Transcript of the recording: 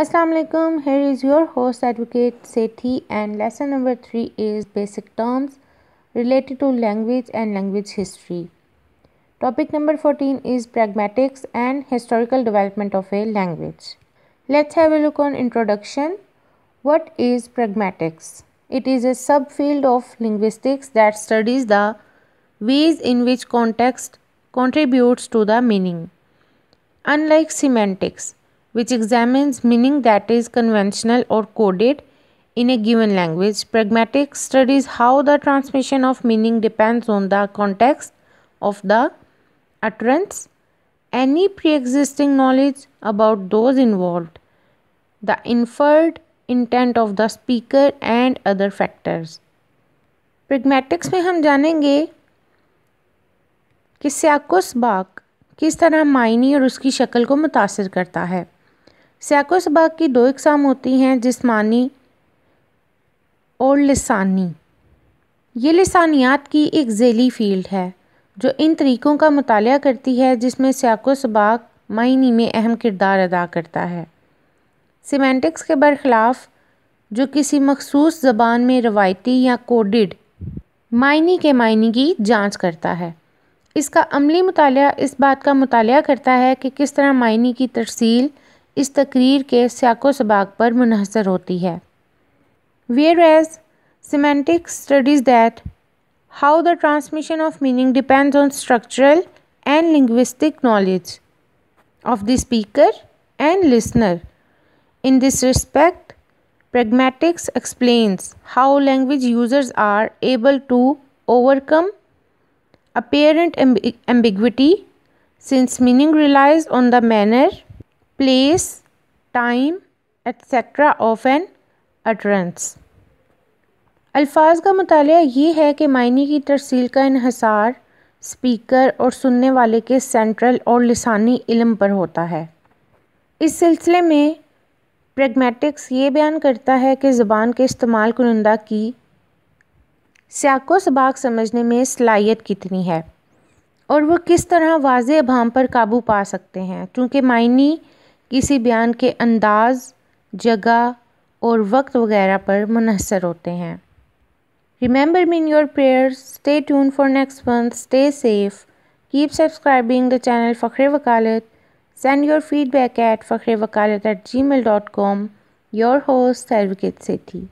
Assalamualaikum here is your host advocate Sethi and lesson number 3 is basic terms related to language and language history. Topic number 14 is pragmatics and historical development of a language. Let's have a look on introduction. What is pragmatics? It is a subfield of linguistics that studies the ways in which context contributes to the meaning. Unlike semantics, which examines meaning that is conventional or coded in a given language. Pragmatic studies how the transmission of meaning depends on the context of the utterance, any pre existing knowledge about those involved, the inferred intent of the speaker, and other factors. Pragmatics में हम जानेंगे कि स्याकुस बाक किस तरह मायने और उसकी शक्ल को मुतासर करता है सैकोसबाग की दो इकसाम होती हैं जिस्मानी और लसानी ये लसानियात की एक झेली फील्ड है जो इन तरीक़ों का मताल करती है जिसमें सैकोसबाग मायने में अहम किरदार अदा करता है सीमेंटिक्स के बरखिलाफ जो किसी मखसूस ज़बान में रवायती या कोडिड मायने के मायने की जाँच करता है इसका अमली मताल इस बात का मताल करता है कि किस तरह मायने की तरसील इस तकरीर के स्याको सबाक पर मुनहसर होती है where as semantic studies that how the transmission of meaning depends on structural and linguistic knowledge of the speaker and listener in this respect pragmatics explains how language users are able to overcome apparent ambiguity since meaning relies on the manner place time etcetera of an utterance अल्फाज का मताल ये है कि मायने की तरसील का इहसार speaker और सुनने वाले के सेंट्रल और लसानी इलम पर होता है इस सिलसिले में प्रेगमेटिक्स ये बयान करता है कि ज़बान के इस्तेमाल कुनंदा की स्याको सबाक समझने में सलाहियत कितनी है और वह किस तरह वाज अभाम पर काबू पा सकते हैं क्योंकि मायनी किसी बयान के अंदाज जगह और वक्त वगैरह पर मुनहसर होते हैं remember me in your prayers stay tuned for next month stay safe keep subscribing the channel Fakhre Wakalat send your feedback at Fakhre Wakalat at Gmail dot com your host Sarviket Sethi